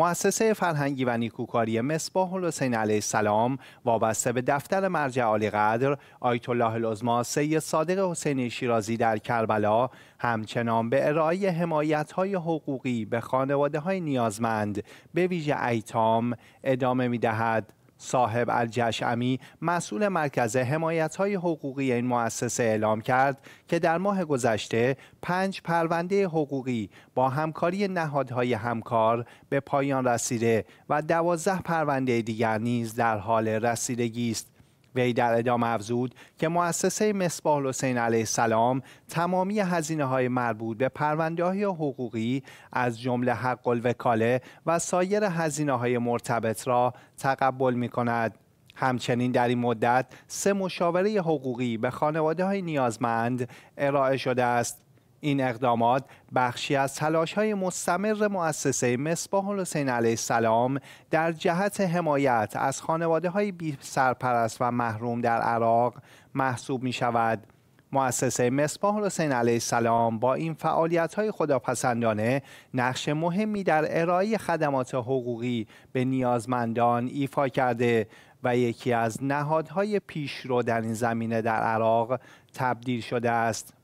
مؤسسه فرهنگی و نیکوکاری مصباح الحسین علیه السلام وابسته به دفتر مرجع عالی قدر آیت الله العظما سید صادق حسین شیرازی در کربلا همچنان به ارائه حمایت های حقوقی به خانواده های نیازمند به ویژه ایتام ادامه می صاحب الجشعمی مسئول مرکز حمایت های حقوقی این مؤسسه اعلام کرد که در ماه گذشته پنج پرونده حقوقی با همکاری نهادهای همکار به پایان رسیده و دوازده پرونده دیگر نیز در حال رسیدگی است وی در ادامه افزود که مؤسسه مصباح حسین علیه السلام تمامی هزینه های مربوط به پرونده های حقوقی از جمله حق وکاله و سایر هزینه های مرتبط را تقبل می کند. همچنین در این مدت سه مشاوره حقوقی به خانواده های نیازمند ارائه شده است این اقدامات بخشی از تلاش های مستمر مؤسسه مصباح حسین علیه السلام در جهت حمایت از خانواده های بی سرپرست و محروم در عراق محسوب می شود. مؤسسه مصباح حسین علیه السلام با این فعالیت های خداپسندانه نقش مهمی در ارائه خدمات حقوقی به نیازمندان ایفا کرده و یکی از نهادهای پیشرو در این زمینه در عراق تبدیل شده است.